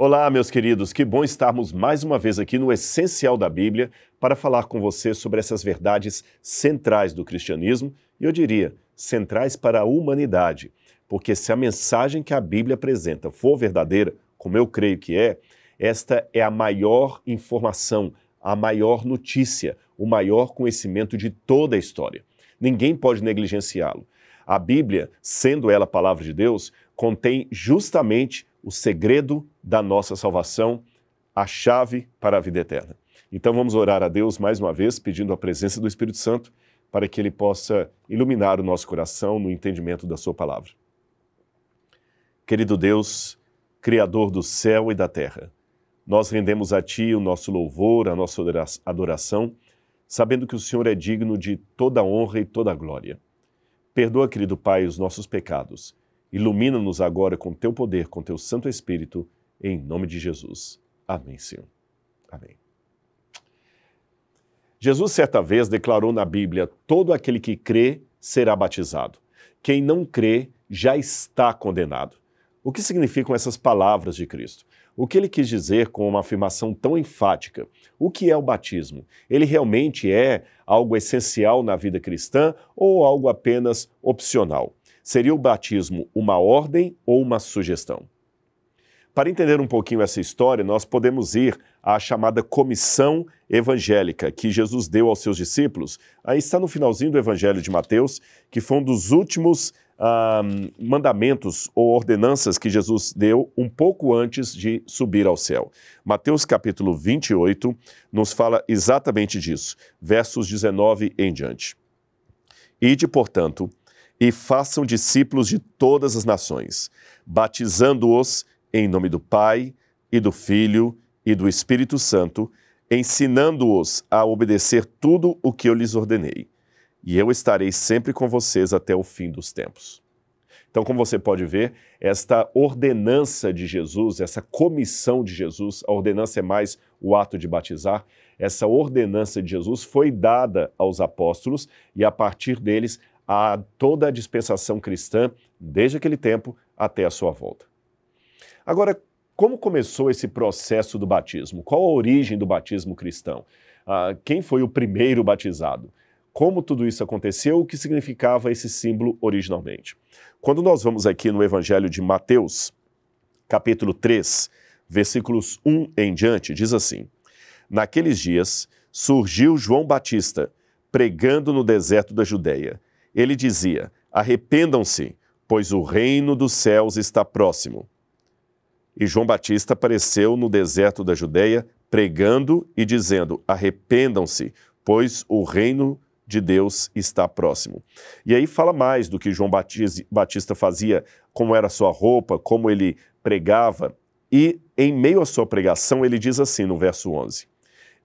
Olá, meus queridos, que bom estarmos mais uma vez aqui no Essencial da Bíblia para falar com você sobre essas verdades centrais do cristianismo e eu diria centrais para a humanidade, porque se a mensagem que a Bíblia apresenta for verdadeira, como eu creio que é, esta é a maior informação, a maior notícia, o maior conhecimento de toda a história. Ninguém pode negligenciá-lo. A Bíblia, sendo ela a palavra de Deus, contém justamente o segredo da nossa salvação, a chave para a vida eterna. Então vamos orar a Deus mais uma vez, pedindo a presença do Espírito Santo para que ele possa iluminar o nosso coração no entendimento da sua palavra. Querido Deus, Criador do céu e da terra, nós rendemos a Ti o nosso louvor, a nossa adoração, sabendo que o Senhor é digno de toda honra e toda glória. Perdoa, querido Pai, os nossos pecados Ilumina-nos agora com teu poder, com teu Santo Espírito, em nome de Jesus. Amém, Senhor. Amém. Jesus, certa vez, declarou na Bíblia: todo aquele que crê será batizado. Quem não crê já está condenado. O que significam essas palavras de Cristo? O que ele quis dizer com uma afirmação tão enfática? O que é o batismo? Ele realmente é algo essencial na vida cristã ou algo apenas opcional? Seria o batismo uma ordem ou uma sugestão? Para entender um pouquinho essa história, nós podemos ir à chamada comissão evangélica que Jesus deu aos seus discípulos. Aí está no finalzinho do Evangelho de Mateus, que foi um dos últimos ah, mandamentos ou ordenanças que Jesus deu um pouco antes de subir ao céu. Mateus capítulo 28 nos fala exatamente disso, versos 19 em diante. Ide, portanto, e façam discípulos de todas as nações, batizando-os em nome do Pai e do Filho e do Espírito Santo, ensinando-os a obedecer tudo o que eu lhes ordenei. E eu estarei sempre com vocês até o fim dos tempos. Então, como você pode ver, esta ordenança de Jesus, essa comissão de Jesus, a ordenança é mais o ato de batizar, essa ordenança de Jesus foi dada aos apóstolos e a partir deles a toda a dispensação cristã desde aquele tempo até a sua volta. Agora, como começou esse processo do batismo? Qual a origem do batismo cristão? Ah, quem foi o primeiro batizado? Como tudo isso aconteceu? O que significava esse símbolo originalmente? Quando nós vamos aqui no Evangelho de Mateus, capítulo 3, versículos 1 em diante, diz assim: Naqueles dias surgiu João Batista, pregando no deserto da Judéia ele dizia: Arrependam-se, pois o reino dos céus está próximo. E João Batista apareceu no deserto da Judéia, pregando e dizendo: Arrependam-se, pois o reino de Deus está próximo. E aí fala mais do que João Batista fazia, como era sua roupa, como ele pregava. E em meio à sua pregação, ele diz assim no verso 11: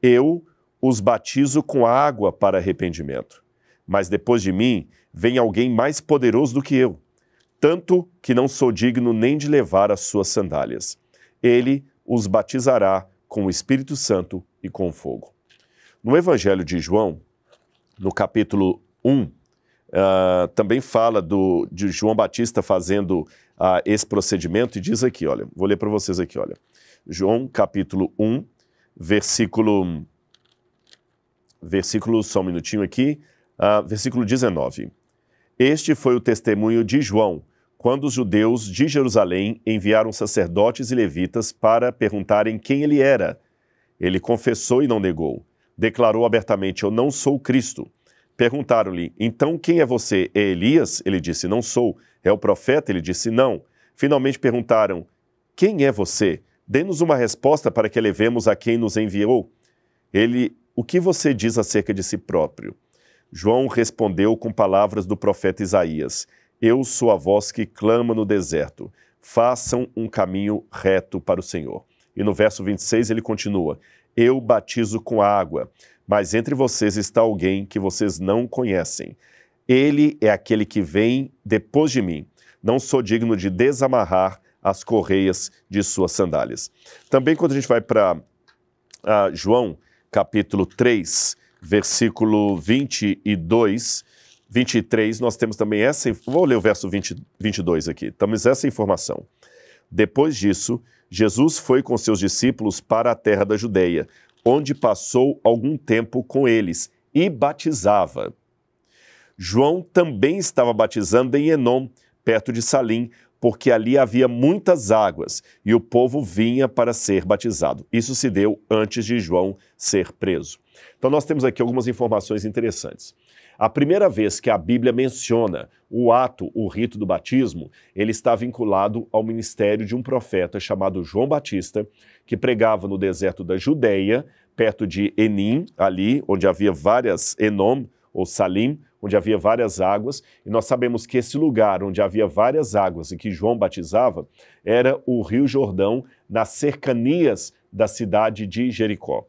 Eu os batizo com água para arrependimento, mas depois de mim vem alguém mais poderoso do que eu, tanto que não sou digno nem de levar as suas sandálias. Ele os batizará com o Espírito Santo e com fogo. No Evangelho de João, no capítulo 1, uh, ah, também fala do, de João Batista fazendo uh, esse procedimento e diz aqui, olha, vou ler para vocês aqui, olha. João capítulo 1, versículo, versículo, só um minutinho aqui, uh, versículo 19. Este foi o testemunho de João, quando os judeus de Jerusalém enviaram sacerdotes e levitas para perguntarem quem ele era. Ele confessou e não negou. Declarou abertamente: Eu não sou Cristo. Perguntaram-lhe: Então quem é você? É Elias? Ele disse: Não sou. É o profeta? Ele disse: Não. Finalmente perguntaram: Quem é você? Dê-nos uma resposta para que elevemos a quem nos enviou. Ele: O que você diz acerca de si próprio? João respondeu com palavras do profeta Isaías: Eu sou a voz que clama no deserto. Façam um caminho reto para o Senhor. E no verso 26 ele continua: Eu batizo com água, mas entre vocês está alguém que vocês não conhecem. Ele é aquele que vem depois de mim. Não sou digno de desamarrar as correias de suas sandálias. Também quando a gente vai para ah, João, capítulo 3, versículo 22, 23, nós temos também essa. Vou ler o verso 20, 22 aqui. Temos essa informação. Depois disso, Jesus foi com seus discípulos para a terra da Judeia, onde passou algum tempo com eles e batizava. João também estava batizando em Enom, perto de Salim, porque ali havia muitas águas e o povo vinha para ser batizado. Isso se deu antes de João ser preso. Então, nós temos aqui algumas informações interessantes. A primeira vez que a Bíblia menciona o ato, o rito do batismo, ele está vinculado ao ministério de um profeta chamado João Batista, que pregava no deserto da Judeia perto de Enim, ali onde havia várias Enom ou Salim, onde havia várias águas, e nós sabemos que esse lugar onde havia várias águas e que João batizava era o Rio Jordão, nas cercanias da cidade de Jericó.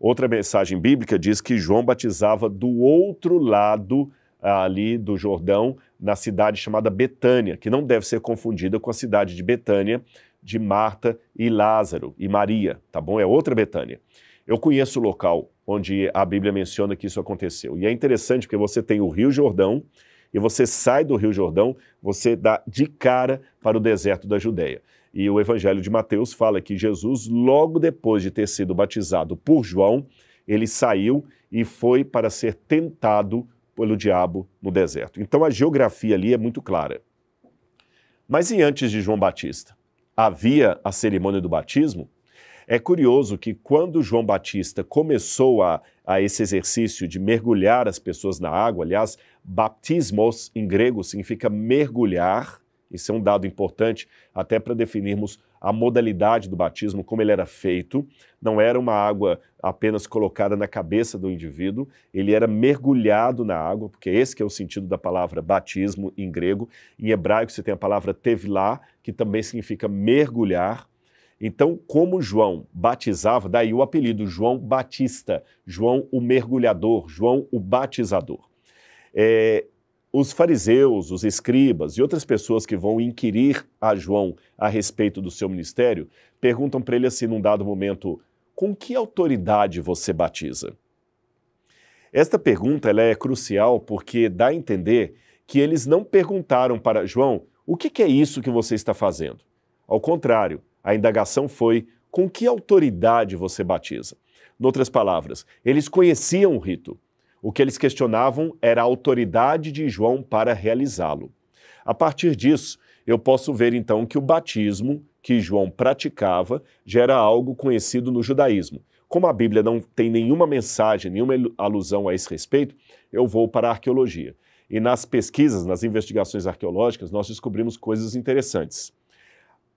Outra mensagem bíblica diz que João batizava do outro lado ah, ali do Jordão, na cidade chamada Betânia, que não deve ser confundida com a cidade de Betânia de Marta e Lázaro e Maria, tá bom? É outra Betânia. Eu conheço o local onde a Bíblia menciona que isso aconteceu. E é interessante porque você tem o Rio Jordão, e você sai do Rio Jordão, você dá de cara para o deserto da Judéia. E o Evangelho de Mateus fala que Jesus, logo depois de ter sido batizado por João, ele saiu e foi para ser tentado pelo diabo no deserto. Então a geografia ali é muito clara. Mas e antes de João Batista? Havia a cerimônia do batismo? É curioso que quando João Batista começou a, a esse exercício de mergulhar as pessoas na água, aliás, baptismos em grego significa mergulhar, isso é um dado importante até para definirmos a modalidade do batismo, como ele era feito. Não era uma água apenas colocada na cabeça do indivíduo, ele era mergulhado na água, porque esse é o sentido da palavra batismo em grego. Em hebraico você tem a palavra tevilá, que também significa mergulhar. Então, como João batizava, daí o apelido João Batista, João o mergulhador, João o batizador. É, os fariseus, os escribas e outras pessoas que vão inquirir a João a respeito do seu ministério perguntam para ele assim num dado momento: com que autoridade você batiza? Esta pergunta ela é crucial porque dá a entender que eles não perguntaram para João o que, que é isso que você está fazendo. Ao contrário, a indagação foi: com que autoridade você batiza? Noutras palavras, eles conheciam o rito. O que eles questionavam era a autoridade de João para realizá-lo. A partir disso, eu posso ver então que o batismo que João praticava já era algo conhecido no judaísmo. Como a Bíblia não tem nenhuma mensagem, nenhuma alusão a esse respeito, eu vou para a arqueologia. E nas pesquisas, nas investigações arqueológicas, nós descobrimos coisas interessantes.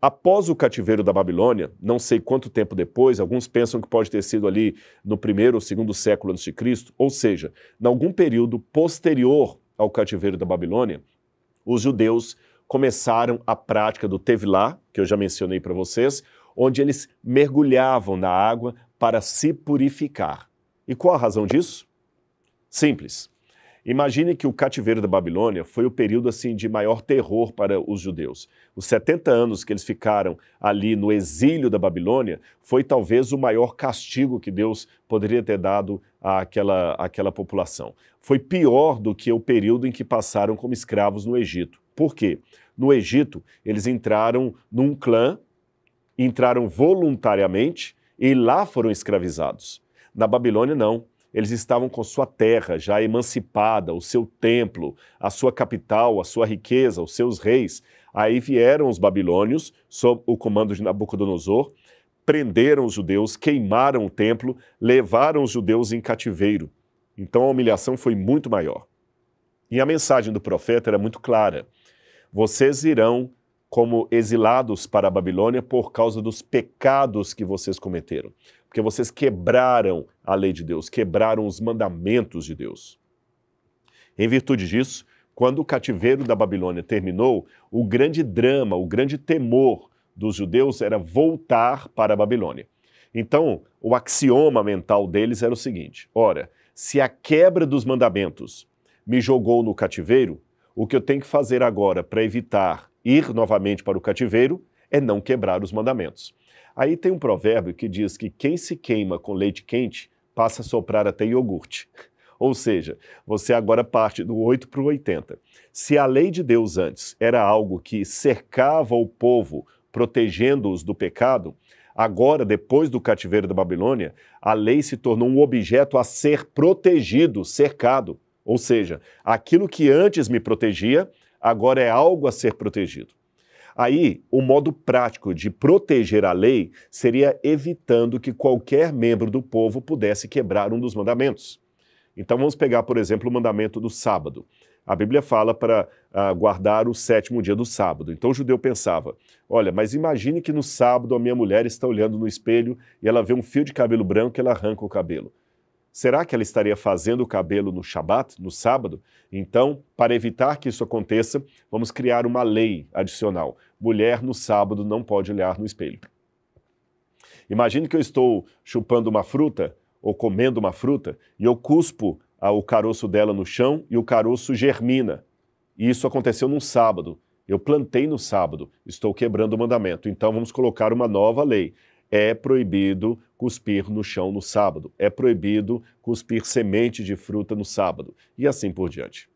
Após o cativeiro da Babilônia, não sei quanto tempo depois, alguns pensam que pode ter sido ali no primeiro ou segundo século antes de Cristo, ou seja, em algum período posterior ao cativeiro da Babilônia, os judeus começaram a prática do tevilá, que eu já mencionei para vocês, onde eles mergulhavam na água para se purificar. E qual a razão disso? Simples. Imagine que o cativeiro da Babilônia foi o período assim de maior terror para os judeus. Os 70 anos que eles ficaram ali no exílio da Babilônia foi talvez o maior castigo que Deus poderia ter dado àquela, àquela população. Foi pior do que o período em que passaram como escravos no Egito. Por quê? No Egito, eles entraram num clã, entraram voluntariamente e lá foram escravizados. Na Babilônia, não eles estavam com sua terra já emancipada, o seu templo, a sua capital, a sua riqueza, os seus reis. Aí vieram os babilônios, sob o comando de Nabucodonosor, prenderam os judeus, queimaram o templo, levaram os judeus em cativeiro. Então a humilhação foi muito maior. E a mensagem do profeta era muito clara: vocês irão como exilados para a Babilônia por causa dos pecados que vocês cometeram, porque vocês quebraram a lei de Deus, quebraram os mandamentos de Deus. Em virtude disso, quando o cativeiro da Babilônia terminou, o grande drama, o grande temor dos judeus era voltar para a Babilônia. Então, o axioma mental deles era o seguinte: ora, se a quebra dos mandamentos me jogou no cativeiro, o que eu tenho que fazer agora para evitar ir novamente para o cativeiro é não quebrar os mandamentos. Aí tem um provérbio que diz que quem se queima com leite quente passa a soprar até iogurte. Ou seja, você agora parte do 8 para o 80. Se a lei de Deus antes era algo que cercava o povo, protegendo-os do pecado, agora, depois do cativeiro da Babilônia, a lei se tornou um objeto a ser protegido, cercado. Ou seja, aquilo que antes me protegia, agora é algo a ser protegido. Aí, o modo prático de proteger a lei seria evitando que qualquer membro do povo pudesse quebrar um dos mandamentos. Então, vamos pegar, por exemplo, o mandamento do sábado. A Bíblia fala para uh, guardar o sétimo dia do sábado. Então o judeu pensava: olha, mas imagine que no sábado a minha mulher está olhando no espelho e ela vê um fio de cabelo branco e ela arranca o cabelo. Será que ela estaria fazendo o cabelo no Shabat, no sábado? Então, para evitar que isso aconteça, vamos criar uma lei adicional. Mulher no sábado não pode olhar no espelho. Imagine que eu estou chupando uma fruta ou comendo uma fruta e eu cuspo ah, o caroço dela no chão e o caroço germina. E isso aconteceu num sábado. Eu plantei no sábado, estou quebrando o mandamento. Então vamos colocar uma nova lei é proibido cuspir no chão no sábado, é proibido cuspir semente de fruta no sábado, e assim por diante.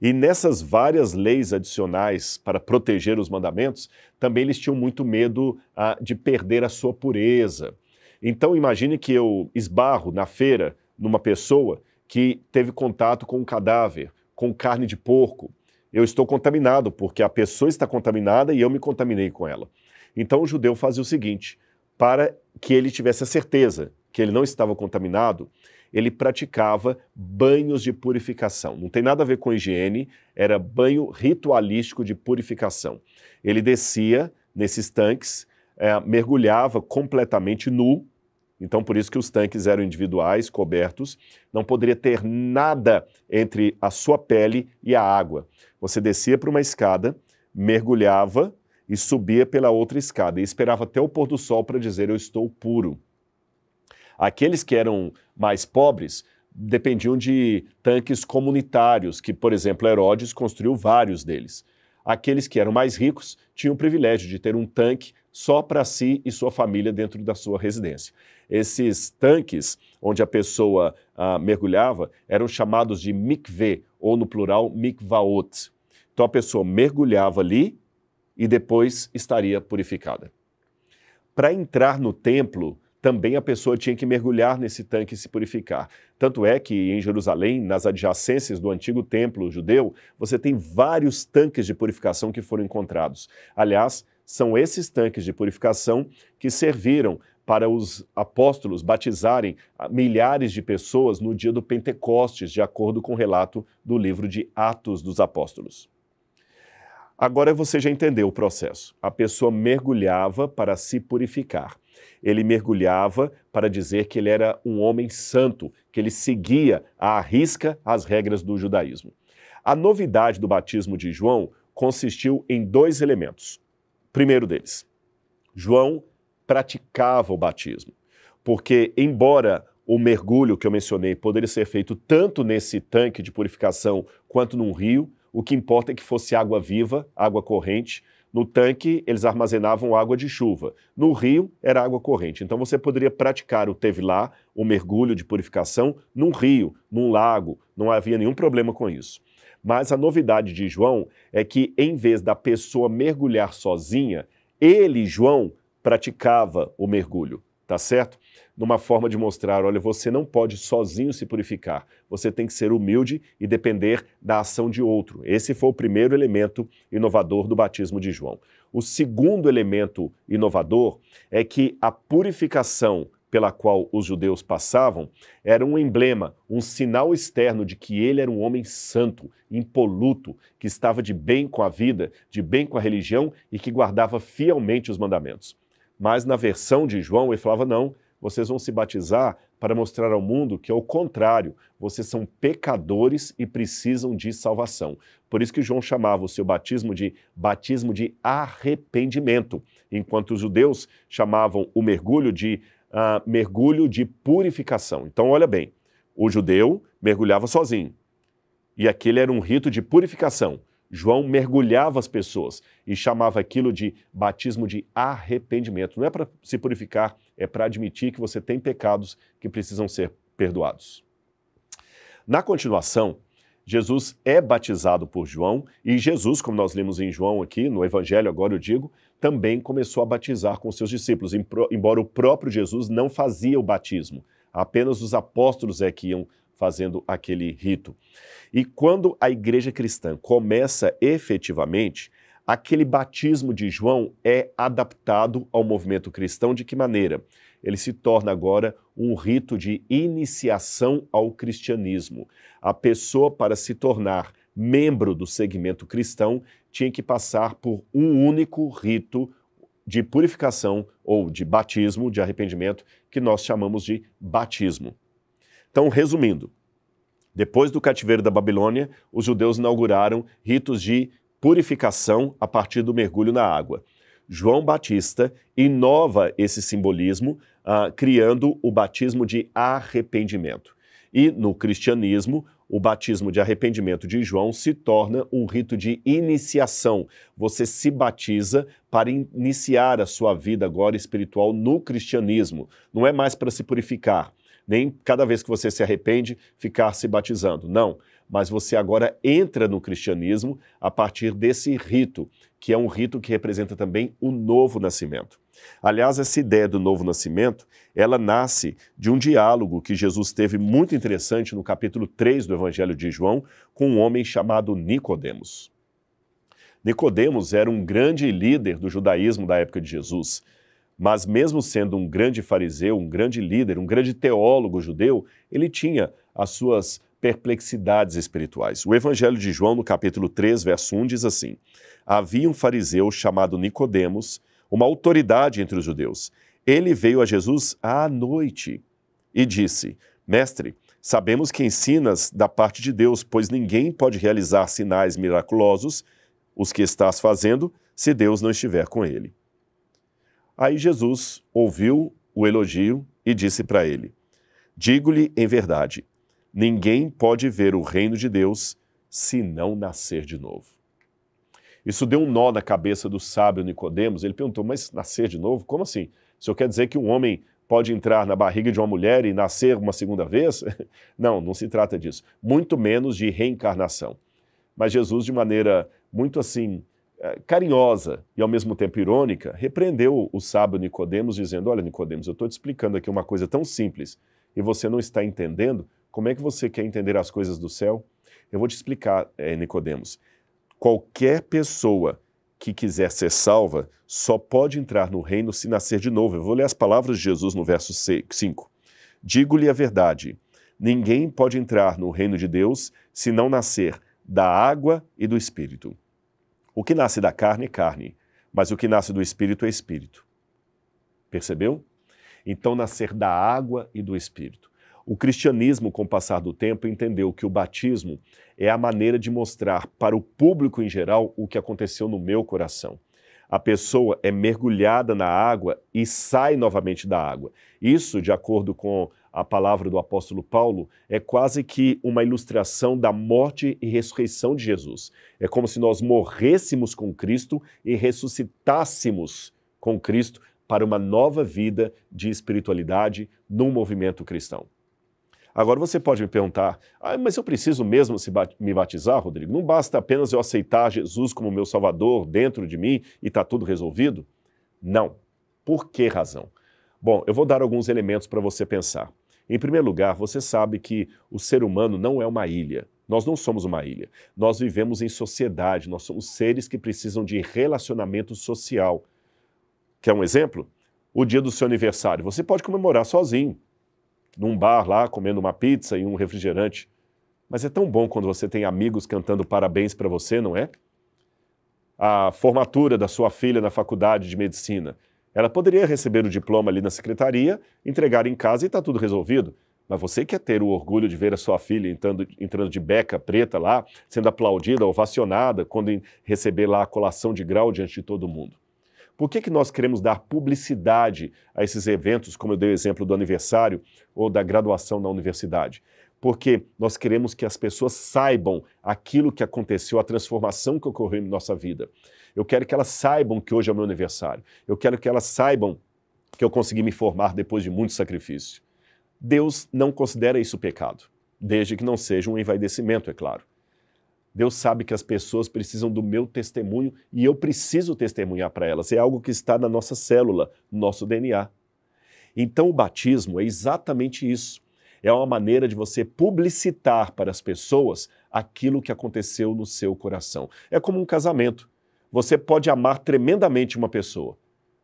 E nessas várias leis adicionais para proteger os mandamentos, também eles tinham muito medo ah, de perder a sua pureza. Então, imagine que eu esbarro na feira numa pessoa que teve contato com um cadáver, com carne de porco. Eu estou contaminado, porque a pessoa está contaminada e eu me contaminei com ela. Então, o judeu fazia o seguinte: para que ele tivesse a certeza que ele não estava contaminado, ele praticava banhos de purificação. Não tem nada a ver com higiene, era banho ritualístico de purificação. Ele descia nesses tanques, é, mergulhava completamente nu, então por isso que os tanques eram individuais, cobertos, não poderia ter nada entre a sua pele e a água. Você descia para uma escada, mergulhava e subia pela outra escada e esperava até o pôr do sol para dizer: Eu estou puro. Aqueles que eram mais pobres dependiam de tanques comunitários, que, por exemplo, Herodes construiu vários deles. Aqueles que eram mais ricos tinham o privilégio de ter um tanque só para si e sua família dentro da sua residência. Esses tanques, onde a pessoa ah, mergulhava, eram chamados de mikveh, ou no plural, mikvaot. Então a pessoa mergulhava ali e depois estaria purificada. Para entrar no templo, também a pessoa tinha que mergulhar nesse tanque e se purificar. Tanto é que em Jerusalém, nas adjacências do antigo templo judeu, você tem vários tanques de purificação que foram encontrados. Aliás, são esses tanques de purificação que serviram para os apóstolos batizarem milhares de pessoas no dia do Pentecostes, de acordo com o relato do livro de Atos dos Apóstolos. Agora você já entendeu o processo. A pessoa mergulhava para se purificar. Ele mergulhava para dizer que ele era um homem santo, que ele seguia à risca as regras do judaísmo. A novidade do batismo de João consistiu em dois elementos. Primeiro deles, João praticava o batismo, porque, embora o mergulho que eu mencionei poderia ser feito tanto nesse tanque de purificação quanto num rio, o que importa é que fosse água viva, água corrente. No tanque, eles armazenavam água de chuva. No rio, era água corrente. Então, você poderia praticar o tevilá, o mergulho de purificação, num rio, num lago. Não havia nenhum problema com isso. Mas a novidade de João é que, em vez da pessoa mergulhar sozinha, ele, João, praticava o mergulho, tá certo? numa forma de mostrar: olha, você não pode sozinho se purificar, você tem que ser humilde e depender da ação de outro. Esse foi o primeiro elemento inovador do batismo de João. O segundo elemento inovador é que a purificação pela qual os judeus passavam era um emblema, um sinal externo de que ele era um homem santo, impoluto, que estava de bem com a vida, de bem com a religião e que guardava fielmente os mandamentos. Mas na versão de João ele falava: não, vocês vão se batizar para mostrar ao mundo que é o contrário, vocês são pecadores e precisam de salvação. Por isso que João chamava o seu batismo de batismo de arrependimento, enquanto os judeus chamavam o mergulho de uh, mergulho de purificação. Então, olha bem, o judeu mergulhava sozinho, e aquele era um rito de purificação. João mergulhava as pessoas e chamava aquilo de batismo de arrependimento. Não é para se purificar, é para admitir que você tem pecados que precisam ser perdoados. Na continuação, Jesus é batizado por João e Jesus, como nós lemos em João aqui, no Evangelho, agora eu digo, também começou a batizar com seus discípulos, embora o próprio Jesus não fazia o batismo. Apenas os apóstolos é que iam fazendo aquele rito. E quando a igreja cristã começa efetivamente, aquele batismo de João é adaptado ao movimento cristão de que maneira? Ele se torna agora um rito de iniciação ao cristianismo. A pessoa, para se tornar membro do segmento cristão, tinha que passar por um único rito de purificação ou de batismo, de arrependimento, que nós chamamos de batismo. Então, resumindo, depois do cativeiro da Babilônia, os judeus inauguraram ritos de purificação a partir do mergulho na água. João Batista inova esse simbolismo, uh, criando o batismo de arrependimento. E no cristianismo, o batismo de arrependimento de João se torna um rito de iniciação. Você se batiza para iniciar a sua vida agora espiritual no cristianismo. Não é mais para se purificar, nem cada vez que você se arrepende ficar se batizando. Não. Mas você agora entra no cristianismo a partir desse rito, que é um rito que representa também o novo nascimento. Aliás, essa ideia do novo nascimento, ela nasce de um diálogo que Jesus teve muito interessante no capítulo 3 do Evangelho de João com um homem chamado Nicodemos. Nicodemos era um grande líder do judaísmo da época de Jesus. Mas, mesmo sendo um grande fariseu, um grande líder, um grande teólogo judeu, ele tinha as suas perplexidades espirituais. O Evangelho de João, no capítulo 3, verso 1, diz assim: Havia um fariseu chamado Nicodemos, uma autoridade entre os judeus. Ele veio a Jesus à noite e disse: Mestre, sabemos que ensinas da parte de Deus, pois ninguém pode realizar sinais miraculosos, os que estás fazendo, se Deus não estiver com ele. Aí Jesus ouviu o elogio e disse para ele: Digo-lhe em verdade, ninguém pode ver o reino de Deus se não nascer de novo. Isso deu um nó na cabeça do sábio Nicodemos. Ele perguntou: "Mas nascer de novo? Como assim? O senhor quer dizer que um homem pode entrar na barriga de uma mulher e nascer uma segunda vez? Não, não se trata disso. Muito menos de reencarnação. Mas Jesus, de maneira muito assim eh, carinhosa e ao mesmo tempo irônica, repreendeu o sábio Nicodemos dizendo: "Olha, Nicodemos, eu estou te explicando aqui uma coisa tão simples e você não está entendendo. Como é que você quer entender as coisas do céu? Eu vou te explicar, é, Nicodemos. Qualquer pessoa que quiser ser salva só pode entrar no reino se nascer de novo. Eu vou ler as palavras de Jesus no verso 5. Digo-lhe a verdade: ninguém pode entrar no reino de Deus se não nascer da água e do espírito. O que nasce da carne é carne, mas o que nasce do espírito é espírito. Percebeu? Então, nascer da água e do espírito. O cristianismo, com o passar do tempo, entendeu que o batismo é a maneira de mostrar para o público em geral o que aconteceu no meu coração a pessoa é mergulhada na água e sai novamente da água. Isso, de acordo com a palavra do apóstolo Paulo, é quase que uma ilustração da morte e ressurreição de Jesus. É como se nós morrêssemos com Cristo e ressuscitássemos com Cristo para uma nova vida de espiritualidade num movimento cristão. Agora você pode me perguntar, ah, mas eu preciso mesmo bat me batizar, Rodrigo? Não basta apenas eu aceitar Jesus como meu Salvador dentro de mim e está tudo resolvido? Não. Por que razão? Bom, eu vou dar alguns elementos para você pensar. Em primeiro lugar, você sabe que o ser humano não é uma ilha. Nós não somos uma ilha. Nós vivemos em sociedade, nós somos seres que precisam de relacionamento social. Quer um exemplo? O dia do seu aniversário. Você pode comemorar sozinho num bar lá, comendo uma pizza e um refrigerante. Mas é tão bom quando você tem amigos cantando parabéns para você, não é? A formatura da sua filha na faculdade de medicina. Ela poderia receber o diploma ali na secretaria, entregar em casa e está tudo resolvido. Mas você quer ter o orgulho de ver a sua filha entrando, entrando de beca preta lá, sendo aplaudida, ovacionada, quando receber lá a colação de grau diante de todo mundo. Por que, que nós queremos dar publicidade a esses eventos, como eu dei o exemplo do aniversário ou da graduação na universidade? Porque nós queremos que as pessoas saibam aquilo que aconteceu, a transformação que ocorreu em nossa vida. Eu quero que elas saibam que hoje é o meu aniversário. Eu quero que elas saibam que eu consegui me formar depois de muito sacrifício. Deus não considera isso pecado, desde que não seja um envaidecimento, é claro. Deus sabe que as pessoas precisam do meu testemunho e eu preciso testemunhar para elas. É algo que está na nossa célula, no nosso DNA. Então, o batismo é exatamente isso. É uma maneira de você publicitar para as pessoas aquilo que aconteceu no seu coração. É como um casamento. Você pode amar tremendamente uma pessoa,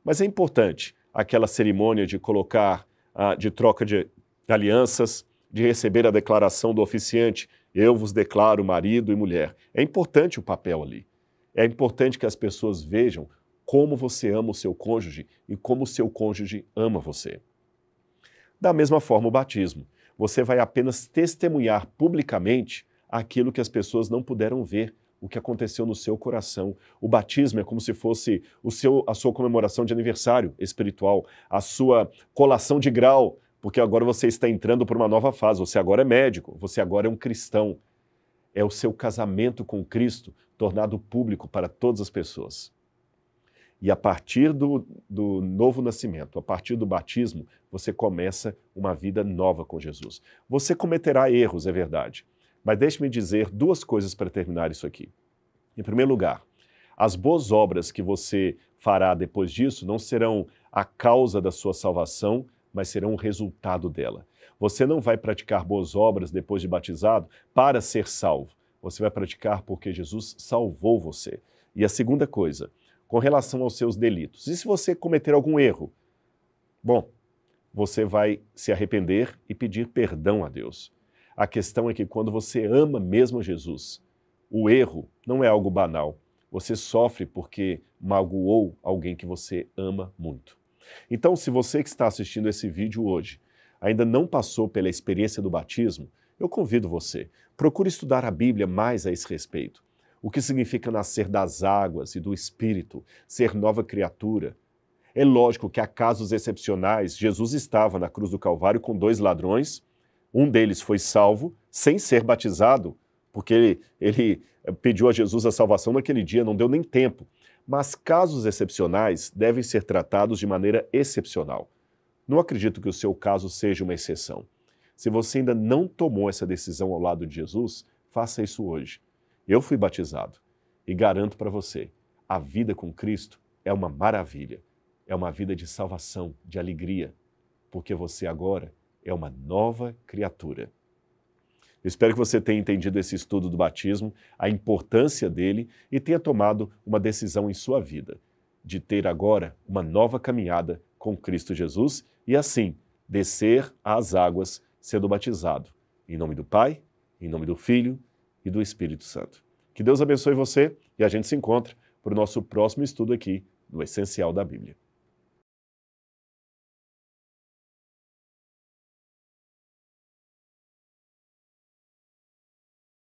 mas é importante aquela cerimônia de colocar, ah, de troca de alianças, de receber a declaração do oficiante: eu vos declaro marido e mulher. É importante o papel ali. É importante que as pessoas vejam como você ama o seu cônjuge e como o seu cônjuge ama você. Da mesma forma, o batismo. Você vai apenas testemunhar publicamente aquilo que as pessoas não puderam ver, o que aconteceu no seu coração. O batismo é como se fosse o seu, a sua comemoração de aniversário espiritual, a sua colação de grau porque agora você está entrando por uma nova fase. Você agora é médico, você agora é um cristão. É o seu casamento com Cristo tornado público para todas as pessoas. E a partir do, do novo nascimento, a partir do batismo, você começa uma vida nova com Jesus. Você cometerá erros, é verdade. Mas deixe-me dizer duas coisas para terminar isso aqui. Em primeiro lugar, as boas obras que você fará depois disso não serão a causa da sua salvação, mas serão o resultado dela. Você não vai praticar boas obras depois de batizado para ser salvo. Você vai praticar porque Jesus salvou você. E a segunda coisa, com relação aos seus delitos. E se você cometer algum erro? Bom, você vai se arrepender e pedir perdão a Deus. A questão é que quando você ama mesmo Jesus, o erro não é algo banal. Você sofre porque magoou alguém que você ama muito. Então, se você que está assistindo esse vídeo hoje ainda não passou pela experiência do batismo, eu convido você, procure estudar a Bíblia mais a esse respeito. O que significa nascer das águas e do Espírito, ser nova criatura. É lógico que há casos excepcionais. Jesus estava na cruz do Calvário com dois ladrões. Um deles foi salvo sem ser batizado, porque ele, ele pediu a Jesus a salvação naquele dia, não deu nem tempo mas casos excepcionais devem ser tratados de maneira excepcional. Não acredito que o seu caso seja uma exceção. Se você ainda não tomou essa decisão ao lado de Jesus, faça isso hoje. Eu fui batizado e garanto para você: a vida com Cristo é uma maravilha, é uma vida de salvação, de alegria, porque você agora é uma nova criatura. Eu espero que você tenha entendido esse estudo do batismo, a importância dele e tenha tomado uma decisão em sua vida de ter agora uma nova caminhada com Cristo Jesus e assim descer às águas sendo batizado. Em nome do Pai, em nome do Filho e do Espírito Santo. Que Deus abençoe você e a gente se encontra para o nosso próximo estudo aqui no Essencial da Bíblia.